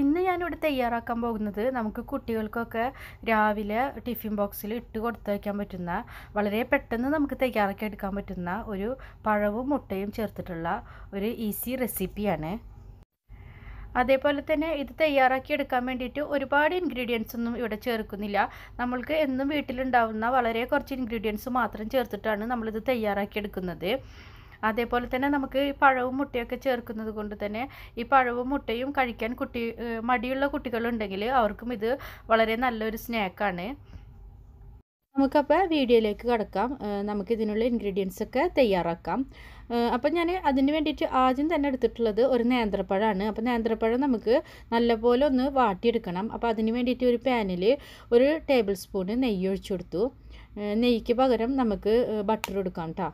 ഇന്ന് ഞാനിവിടെ തയ്യാറാക്കാൻ പോകുന്നത് നമുക്ക് കുട്ടികൾക്കൊക്കെ രാവിലെ ടിഫിൻ ബോക്സിൽ ഇട്ട് കൊടുത്തു വയ്ക്കാൻ പറ്റുന്ന വളരെ പെട്ടെന്ന് നമുക്ക് തയ്യാറാക്കി എടുക്കാൻ പറ്റുന്ന ഒരു പഴവും മുട്ടയും ചേർത്തിട്ടുള്ള ഒരു ഈസി റെസിപ്പിയാണ് അതേപോലെ തന്നെ ഇത് തയ്യാറാക്കി എടുക്കാൻ വേണ്ടിയിട്ട് ഒരുപാട് ഇൻഗ്രീഡിയൻസ് ഒന്നും ഇവിടെ ചേർക്കുന്നില്ല നമ്മൾക്ക് എന്നും വീട്ടിലുണ്ടാവുന്ന വളരെ കുറച്ച് ഇൻഗ്രീഡിയൻസ് മാത്രം ചേർത്തിട്ടാണ് നമ്മളിത് തയ്യാറാക്കി എടുക്കുന്നത് അതേപോലെ തന്നെ നമുക്ക് ഈ പഴവും മുട്ടയൊക്കെ ചേർക്കുന്നത് കൊണ്ട് തന്നെ ഈ പഴവും മുട്ടയും കഴിക്കാൻ കുട്ടി മടിയുള്ള കുട്ടികളുണ്ടെങ്കിൽ അവർക്കും ഇത് വളരെ നല്ലൊരു സ്നാക്കാണ് നമുക്കപ്പോൾ വീഡിയോയിലേക്ക് കടക്കാം ഇതിനുള്ള ഇൻഗ്രീഡിയൻസ് ഒക്കെ തയ്യാറാക്കാം അപ്പം ഞാൻ അതിന് വേണ്ടിയിട്ട് ആദ്യം തന്നെ എടുത്തിട്ടുള്ളത് ഒരു നേന്ത്രപ്പഴമാണ് അപ്പോൾ നേന്ത്രപ്പഴം നമുക്ക് നല്ലപോലെ ഒന്ന് വാട്ടിയെടുക്കണം അപ്പോൾ അതിന് വേണ്ടിയിട്ട് ഒരു പാനിൽ ഒരു ടേബിൾ സ്പൂൺ നെയ്യ് ഒഴിച്ചു കൊടുത്തു നെയ്ക്ക് പകരം നമുക്ക് ബട്ടർ എടുക്കാം കേട്ടോ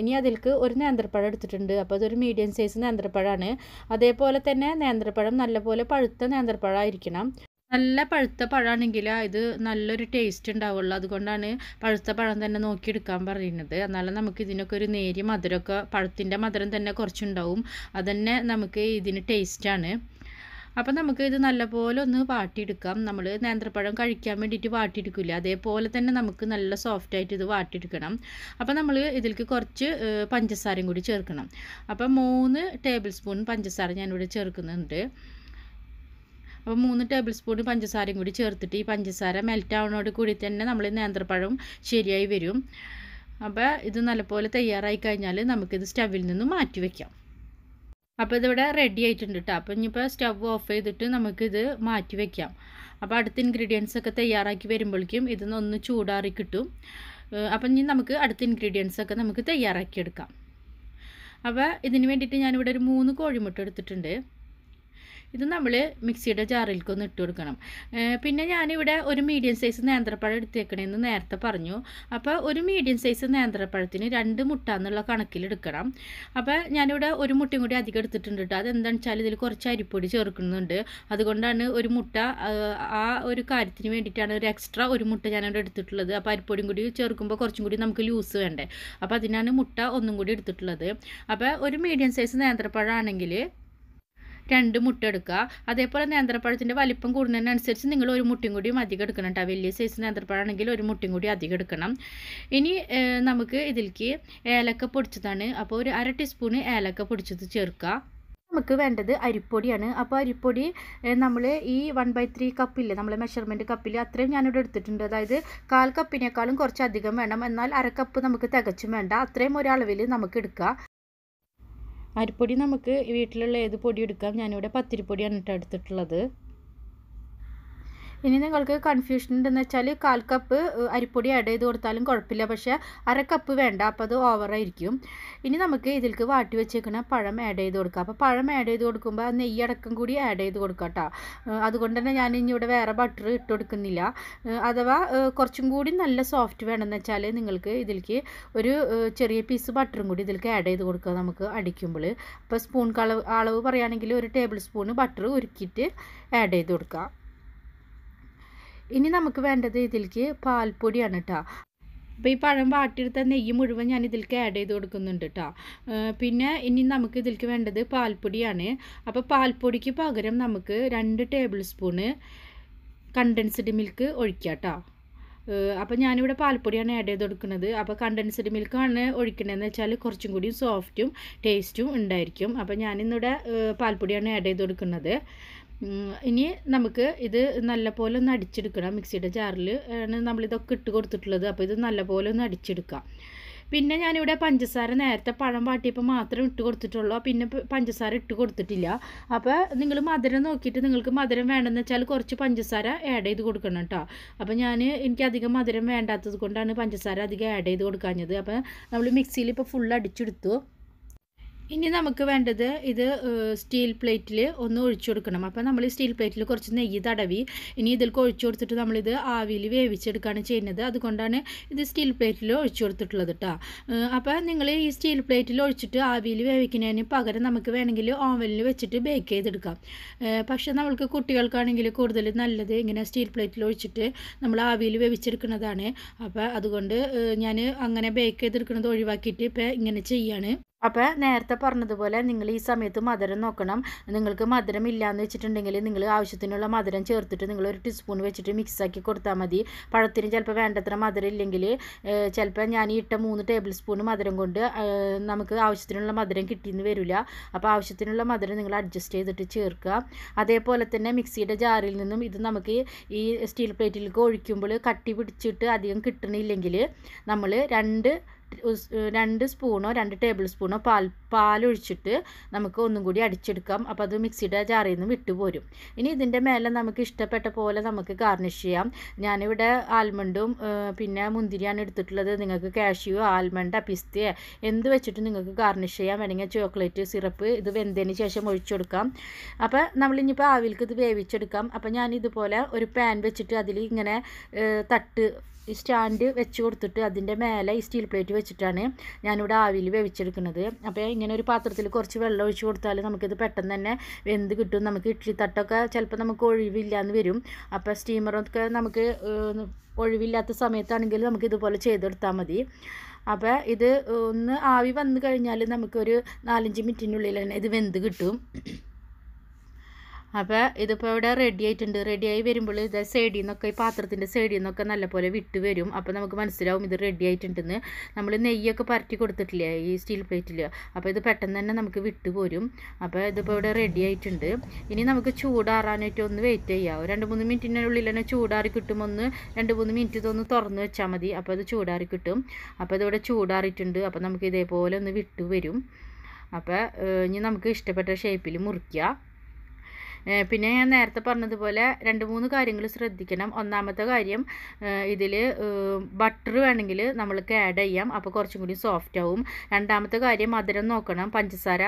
ഇനി അതിൽക്ക് ഒരു നേന്ത്രപ്പഴം എടുത്തിട്ടുണ്ട് അപ്പോൾ അതൊരു മീഡിയം സൈസ് നേന്ത്രപ്പഴമാണ് അതേപോലെ തന്നെ നേന്ത്രപ്പഴം നല്ലപോലെ പഴുത്ത നേന്ത്രപ്പഴമായിരിക്കണം നല്ല പഴുത്ത പഴമാണെങ്കിൽ ഇത് നല്ലൊരു ടേസ്റ്റ് ഉണ്ടാവുള്ളൂ അതുകൊണ്ടാണ് പഴുത്ത പഴം തന്നെ നോക്കിയെടുക്കാൻ പറയുന്നത് എന്നാലും നമുക്ക് ഇതിനൊക്കെ ഒരു നേരിയ മധുരമൊക്കെ പഴത്തിൻ്റെ മധുരം തന്നെ കുറച്ചുണ്ടാവും അതന്നെ നമുക്ക് ഇതിന് ടേസ്റ്റാണ് അപ്പം നമുക്ക് ഇത് നല്ലപോലെ ഒന്ന് വാട്ടിയെടുക്കാം നമ്മൾ നേന്ത്രപ്പഴം കഴിക്കാൻ വേണ്ടിയിട്ട് വാട്ടിയെടുക്കില്ല അതേപോലെ തന്നെ നമുക്ക് നല്ല സോഫ്റ്റായിട്ട് ഇത് വാട്ടിയെടുക്കണം അപ്പം നമ്മൾ ഇതിലേക്ക് കുറച്ച് പഞ്ചസാരയും കൂടി ചേർക്കണം അപ്പം മൂന്ന് ടേബിൾ സ്പൂൺ പഞ്ചസാര ഞാനിവിടെ ചേർക്കുന്നുണ്ട് അപ്പോൾ മൂന്ന് ടേബിൾ സ്പൂൺ പഞ്ചസാരയും കൂടി ചേർത്തിട്ട് ഈ പഞ്ചസാര മെൽറ്റ് ആവുന്നതോട് കൂടി തന്നെ നമ്മൾ നേന്ത്രപ്പഴം ശരിയായി വരും അപ്പോൾ ഇത് നല്ലപോലെ തയ്യാറായി കഴിഞ്ഞാൽ നമുക്കിത് സ്റ്റവിൽ നിന്ന് മാറ്റി വയ്ക്കാം അപ്പോൾ ഇതിവിടെ റെഡി ആയിട്ടുണ്ട് കേട്ടോ അപ്പോൾ ഇനിയിപ്പോൾ സ്റ്റവ് ഓഫ് ചെയ്തിട്ട് നമുക്കിത് മാറ്റി വെക്കാം അപ്പോൾ അടുത്ത ഇൻഗ്രീഡിയൻസ് ഒക്കെ തയ്യാറാക്കി വരുമ്പോഴേക്കും ഇതിൽ ഒന്ന് ചൂടാറി കിട്ടും അപ്പം ഇനി നമുക്ക് അടുത്ത ഇൻഗ്രീഡിയൻസ് ഒക്കെ നമുക്ക് തയ്യാറാക്കിയെടുക്കാം അപ്പോൾ ഇതിന് വേണ്ടിയിട്ട് ഞാനിവിടെ ഒരു മൂന്ന് കോഴിമുട്ട എടുത്തിട്ടുണ്ട് ഇത് നമ്മൾ മിക്സിയുടെ ജാറിലേക്ക് ഒന്ന് ഇട്ട് കൊടുക്കണം പിന്നെ ഞാനിവിടെ ഒരു മീഡിയം സൈസ് നേന്ത്രപ്പഴം എടുത്തേക്കണമെന്ന് നേരത്തെ പറഞ്ഞു അപ്പോൾ ഒരു മീഡിയം സൈസ് നേന്ത്രപ്പഴത്തിന് രണ്ട് മുട്ട എന്നുള്ള കണക്കിലെടുക്കണം അപ്പോൾ ഞാനിവിടെ ഒരു മുട്ടയും കൂടി അധികം എടുത്തിട്ടുണ്ട് കേട്ടോ അതെന്താണെന്ന് വെച്ചാൽ ഇതിൽ കുറച്ച് അരിപ്പൊടി ചേർക്കുന്നുണ്ട് അതുകൊണ്ടാണ് ഒരു മുട്ട ആ ഒരു കാര്യത്തിന് വേണ്ടിയിട്ടാണ് ഒരു എക്സ്ട്രാ ഒരു മുട്ട ഞാനിവിടെ എടുത്തിട്ടുള്ളത് അപ്പോൾ അരിപ്പൊടിയും കൂടി ചേർക്കുമ്പോൾ കുറച്ചും കൂടി നമുക്ക് ലൂസ് വേണ്ടേ അപ്പോൾ അതിനാണ് മുട്ട ഒന്നും കൂടി എടുത്തിട്ടുള്ളത് അപ്പോൾ ഒരു മീഡിയം സൈസ് നേന്ത്രപ്പഴം രണ്ട് മുട്ട എടുക്കുക അതേപോലെ നേന്ത്രപ്പഴത്തിൻ്റെ വലിപ്പം കൂടുന്നതിനനുസരിച്ച് നിങ്ങൾ ഒരു മുട്ടയും കൂടിയും അധികം എടുക്കണം കേട്ടോ വലിയ സൈസ് നേന്ത്രപ്പഴമാണെങ്കിൽ ഒരു മുട്ടയും കൂടി അധികം എടുക്കണം ഇനി നമുക്ക് ഇതിലേക്ക് ഏലക്ക പൊടിച്ചതാണ് അപ്പോൾ ഒരു അര ടീസ്പൂണ് ഏലക്ക പൊടിച്ചത് ചേർക്കുക നമുക്ക് വേണ്ടത് അരിപ്പൊടിയാണ് അപ്പോൾ അരിപ്പൊടി നമ്മൾ ഈ വൺ ബൈ ത്രീ കപ്പില്ലേ നമ്മളെ മെഷർമെൻറ്റ് കപ്പിൽ അത്രയും ഞാനിവിടെ എടുത്തിട്ടുണ്ട് അതായത് കാൽ കപ്പിനേക്കാളും കുറച്ചധികം വേണം എന്നാൽ അര കപ്പ് നമുക്ക് തികച്ചും വേണ്ട അത്രയും ഒരളവിൽ നമുക്ക് എടുക്കുക അരിപ്പൊടി നമുക്ക് വീട്ടിലുള്ള ഏത് പൊടി എടുക്കാം ഞാനിവിടെ പത്തിരിപ്പൊടിയാണ് കേട്ടോ എടുത്തിട്ടുള്ളത് ഇനി നിങ്ങൾക്ക് കൺഫ്യൂഷൻ ഉണ്ടെന്ന് വെച്ചാൽ കാൽ കപ്പ് അരിപ്പൊടി ആഡ് ചെയ്ത് കൊടുത്താലും കുഴപ്പമില്ല പക്ഷേ അര കപ്പ് വേണ്ട അപ്പോൾ അത് ഓവറായിരിക്കും ഇനി നമുക്ക് ഇതിലേക്ക് വാട്ടി വെച്ചേക്കുന്ന പഴം ആഡ് ചെയ്ത് കൊടുക്കുക അപ്പോൾ പഴം ആഡ് ചെയ്ത് കൊടുക്കുമ്പോൾ നെയ്യ് അടക്കം കൂടി ആഡ് ചെയ്ത് കൊടുക്കാം കേട്ടോ അതുകൊണ്ട് തന്നെ ഞാൻ ഇനി ഇവിടെ വേറെ ബട്ടർ ഇട്ട് കൊടുക്കുന്നില്ല അഥവാ കുറച്ചും കൂടി നല്ല സോഫ്റ്റ് വേണമെന്ന് വെച്ചാൽ നിങ്ങൾക്ക് ഇതിലേക്ക് ഒരു ചെറിയ പീസ് ബട്ടറും കൂടി ഇതിലേക്ക് ആഡ് ചെയ്ത് കൊടുക്കുക നമുക്ക് അടിക്കുമ്പോൾ അപ്പോൾ സ്പൂൺ കളവ് അളവ് പറയുകയാണെങ്കിൽ ഒരു ടേബിൾ സ്പൂൺ ബട്ടർ ഉരുക്കിയിട്ട് ആഡ് ചെയ്ത് കൊടുക്കുക ഇനി നമുക്ക് വേണ്ടത് ഇതിലേക്ക് പാൽപ്പൊടിയാണ് കേട്ടോ അപ്പോൾ ഈ പഴം വാട്ടിയെടുത്ത നെയ്യ് മുഴുവൻ ഞാൻ ഇതിലേക്ക് ആഡ് ചെയ്ത് കൊടുക്കുന്നുണ്ട് കേട്ടോ പിന്നെ ഇനി നമുക്ക് ഇതിലേക്ക് വേണ്ടത് പാൽപ്പൊടിയാണ് അപ്പോൾ പാൽപ്പൊടിക്ക് പകരം നമുക്ക് രണ്ട് ടേബിൾ സ്പൂണ് കണ്ടൻസ്ഡ് മിൽക്ക് ഒഴിക്കുക കേട്ടോ അപ്പോൾ ഞാനിവിടെ പാൽപ്പൊടിയാണ് ആഡ് ചെയ്ത് കൊടുക്കുന്നത് അപ്പോൾ കണ്ടൻസ്ഡ് മിൽക്കാണ് ഒഴിക്കണതെന്ന് വെച്ചാൽ കുറച്ചും കൂടി സോഫ്റ്റും ടേസ്റ്റും ഉണ്ടായിരിക്കും അപ്പോൾ ഞാനിന്നിവിടെ പാൽപ്പൊടിയാണ് ആഡ് ചെയ്ത് കൊടുക്കുന്നത് ഇനി നമുക്ക് ഇത് നല്ലപോലെ ഒന്ന് അടിച്ചെടുക്കണം മിക്സിയുടെ ജാറിൽ ആണ് നമ്മളിതൊക്കെ ഇട്ട് കൊടുത്തിട്ടുള്ളത് അപ്പോൾ ഇത് നല്ലപോലെ ഒന്ന് അടിച്ചെടുക്കാം പിന്നെ ഞാനിവിടെ പഞ്ചസാര നേരത്തെ പഴം വാട്ടിയപ്പോൾ മാത്രം ഇട്ട് കൊടുത്തിട്ടുള്ളൂ പിന്നെ പഞ്ചസാര ഇട്ട് കൊടുത്തിട്ടില്ല അപ്പോൾ നിങ്ങൾ മധുരം നോക്കിയിട്ട് നിങ്ങൾക്ക് മധുരം വേണ്ടെന്ന് വെച്ചാൽ കുറച്ച് പഞ്ചസാര ആഡ് ചെയ്ത് കൊടുക്കണം കേട്ടോ അപ്പോൾ ഞാൻ എനിക്ക് അധികം മധുരം വേണ്ടാത്തത് കൊണ്ടാണ് പഞ്ചസാര അധികം ആഡ് ചെയ്ത് കൊടുക്കാഞ്ഞത് അപ്പോൾ നമ്മൾ മിക്സിയിൽ ഇപ്പോൾ ഫുൾ അടിച്ചെടുത്തു ഇനി നമുക്ക് വേണ്ടത് ഇത് സ്റ്റീൽ പ്ലേറ്റിൽ ഒന്ന് ഒഴിച്ചു കൊടുക്കണം അപ്പോൾ നമ്മൾ സ്റ്റീൽ പ്ലേറ്റിൽ കുറച്ച് നെയ്യ് തടവി ഇനി ഇതിൽ ഒഴിച്ചു കൊടുത്തിട്ട് നമ്മളിത് ആവിയിൽ വേവിച്ചെടുക്കുകയാണ് ചെയ്യുന്നത് അതുകൊണ്ടാണ് ഇത് സ്റ്റീൽ പ്ലേറ്റിൽ ഒഴിച്ചു കൊടുത്തിട്ടുള്ളത് കേട്ടോ അപ്പോൾ നിങ്ങൾ ഈ സ്റ്റീൽ പ്ലേറ്റിൽ ഒഴിച്ചിട്ട് ആവിയിൽ വേവിക്കുന്നതിന് പകരം നമുക്ക് വേണമെങ്കിൽ ഓവനിൽ വെച്ചിട്ട് ബേക്ക് ചെയ്തെടുക്കാം പക്ഷേ നമ്മൾക്ക് കുട്ടികൾക്കാണെങ്കിൽ കൂടുതൽ നല്ലത് ഇങ്ങനെ സ്റ്റീൽ പ്ലേറ്റിൽ ഒഴിച്ചിട്ട് നമ്മൾ ആവിയിൽ വേവിച്ചെടുക്കുന്നതാണ് അപ്പോൾ അതുകൊണ്ട് ഞാൻ അങ്ങനെ ബേക്ക് ചെയ്തെടുക്കുന്നത് ഒഴിവാക്കിയിട്ട് ഇപ്പോൾ ഇങ്ങനെ ചെയ്യാണ് അപ്പോൾ നേരത്തെ പറഞ്ഞതുപോലെ നിങ്ങൾ ഈ സമയത്ത് മധുരം നോക്കണം നിങ്ങൾക്ക് മധുരം ഇല്ലയെന്ന് വെച്ചിട്ടുണ്ടെങ്കിൽ നിങ്ങൾ ആവശ്യത്തിനുള്ള മധുരം ചേർത്തിട്ട് നിങ്ങൾ ഒരു ടീസ്പൂൺ വെച്ചിട്ട് മിക്സാക്കി കൊടുത്താൽ മതി പഴത്തിന് ചിലപ്പോൾ വേണ്ടത്ര മധുരം ഇല്ലെങ്കിൽ ചിലപ്പോൾ ഞാൻ ഇട്ട മൂന്ന് ടേബിൾ സ്പൂൺ മധുരം കൊണ്ട് നമുക്ക് ആവശ്യത്തിനുള്ള മധുരം കിട്ടിയെന്ന് വരില്ല അപ്പോൾ ആവശ്യത്തിനുള്ള മധുരം നിങ്ങൾ അഡ്ജസ്റ്റ് ചെയ്തിട്ട് ചേർക്കുക അതേപോലെ തന്നെ മിക്സിയുടെ ജാറിൽ നിന്നും ഇത് നമുക്ക് ഈ സ്റ്റീൽ പ്ലേറ്റിലേക്ക് ഒഴിക്കുമ്പോൾ കട്ടി പിടിച്ചിട്ട് അധികം കിട്ടണില്ലെങ്കിൽ നമ്മൾ രണ്ട് രണ്ട് സ്പൂണോ രണ്ട് ടേബിൾ സ്പൂണോ പാൽ പാലൊഴിച്ചിട്ട് നമുക്ക് ഒന്നും കൂടി അടിച്ചെടുക്കാം അപ്പോൾ അത് മിക്സിയുടെ ജാറിൽ നിന്ന് വിട്ടുപോരും ഇനി ഇതിൻ്റെ മേലെ നമുക്ക് ഇഷ്ടപ്പെട്ട പോലെ നമുക്ക് ഗാർണിഷ് ചെയ്യാം ഞാനിവിടെ ആൽമണ്ടും പിന്നെ മുന്തിരിയാണ് എടുത്തിട്ടുള്ളത് നിങ്ങൾക്ക് കാഷ്യോ ആൽമണ്ട് പിസ്തയോ എന്ത് വെച്ചിട്ട് നിങ്ങൾക്ക് ഗാർണിഷ് ചെയ്യാം വേണമെങ്കിൽ ചോക്ലേറ്റ് സിറപ്പ് ഇത് വെന്തതിന് ശേഷം ഒഴിച്ചു കൊടുക്കാം അപ്പോൾ നമ്മളിനിപ്പോൾ ആവിൽക്ക് ഇത് വേവിച്ചെടുക്കാം അപ്പോൾ ഞാൻ ഇതുപോലെ ഒരു പാൻ വെച്ചിട്ട് അതിൽ ഇങ്ങനെ തട്ട് ഈ സ്റ്റാൻഡ് വെച്ച് കൊടുത്തിട്ട് അതിൻ്റെ മേലെ ഈ സ്റ്റീൽ പ്ലേറ്റ് വെച്ചിട്ടാണ് ഞാനിവിടെ ആവിയിൽ വേവിച്ചെടുക്കുന്നത് അപ്പോൾ ഇങ്ങനെ ഒരു പാത്രത്തിൽ കുറച്ച് വെള്ളം ഒഴിച്ച് കൊടുത്താൽ നമുക്കിത് പെട്ടെന്ന് തന്നെ വെന്ത് കിട്ടും നമുക്ക് ഇഡ്ലി തട്ടൊക്കെ ചിലപ്പോൾ നമുക്ക് ഒഴിവില്ലാന്ന് വരും അപ്പോൾ സ്റ്റീമറൊക്കെ നമുക്ക് ഒഴിവില്ലാത്ത സമയത്താണെങ്കിൽ നമുക്ക് ഇതുപോലെ ചെയ്തെടുത്താൽ മതി അപ്പോൾ ഇത് ഒന്ന് ആവി വന്നു കഴിഞ്ഞാൽ നമുക്കൊരു നാലഞ്ച് മിനിറ്റിനുള്ളിൽ തന്നെ ഇത് വെന്ത് കിട്ടും അപ്പോൾ ഇതിപ്പോൾ ഇവിടെ റെഡി ആയിട്ടുണ്ട് റെഡിയായി വരുമ്പോൾ ഇത് സൈഡിൽ നിന്നൊക്കെ ഈ പാത്രത്തിൻ്റെ സൈഡിൽ നിന്നൊക്കെ നല്ലപോലെ വിട്ട് വരും അപ്പോൾ നമുക്ക് മനസ്സിലാവും ഇത് റെഡി ആയിട്ടുണ്ടെന്ന് നമ്മൾ നെയ്യൊക്കെ പരറ്റി കൊടുത്തിട്ടില്ല ഈ സ്റ്റീൽ പ്ലേറ്റിൽ അപ്പോൾ ഇത് പെട്ടെന്ന് തന്നെ നമുക്ക് വിട്ട് പോരും അപ്പോൾ ഇതിപ്പോൾ ഇവിടെ റെഡി ആയിട്ടുണ്ട് ഇനി നമുക്ക് ചൂടാറാനായിട്ട് ഒന്ന് വെയിറ്റ് ചെയ്യാം രണ്ട് മൂന്ന് മിനിറ്റിനുള്ളിൽ തന്നെ ചൂടാറി കിട്ടും ഒന്ന് രണ്ട് മൂന്ന് മിനിറ്റ് ഇതൊന്ന് തുറന്ന് വെച്ചാൽ മതി അപ്പോൾ ഇത് ചൂടാറി കിട്ടും അപ്പോൾ ഇതിവിടെ ചൂടാറിയിട്ടുണ്ട് അപ്പോൾ നമുക്ക് ഇതേപോലെ ഒന്ന് വിട്ട് വരും അപ്പോൾ ഇനി നമുക്ക് ഇഷ്ടപ്പെട്ട ഷേപ്പിൽ മുറിക്കുക പിന്നെ ഞാൻ നേരത്തെ പറഞ്ഞതുപോലെ രണ്ട് മൂന്ന് കാര്യങ്ങൾ ശ്രദ്ധിക്കണം ഒന്നാമത്തെ കാര്യം ഇതിൽ ബട്ടർ വേണമെങ്കിൽ നമ്മൾക്ക് ആഡ് ചെയ്യാം അപ്പോൾ കുറച്ചും കൂടി സോഫ്റ്റ് ആവും രണ്ടാമത്തെ കാര്യം മധുരം നോക്കണം പഞ്ചസാര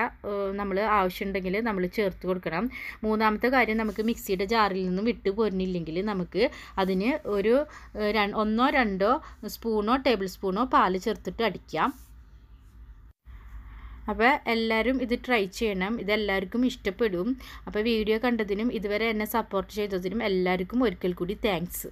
നമ്മൾ ആവശ്യമുണ്ടെങ്കിൽ നമ്മൾ ചേർത്ത് കൊടുക്കണം മൂന്നാമത്തെ കാര്യം നമുക്ക് മിക്സിയുടെ ജാറിൽ നിന്നും വിട്ട് പോരുന്നില്ലെങ്കിൽ നമുക്ക് അതിന് ഒരു ഒന്നോ രണ്ടോ സ്പൂണോ ടേബിൾ സ്പൂണോ പാൽ ചേർത്തിട്ട് അടിക്കാം അപ്പോൾ എല്ലാവരും ഇത് ട്രൈ ചെയ്യണം ഇതെല്ലാവർക്കും ഇഷ്ടപ്പെടും അപ്പോൾ വീഡിയോ കണ്ടതിനും ഇതുവരെ എന്നെ സപ്പോർട്ട് ചെയ്തതിനും എല്ലാവർക്കും ഒരിക്കൽ കൂടി താങ്ക്സ്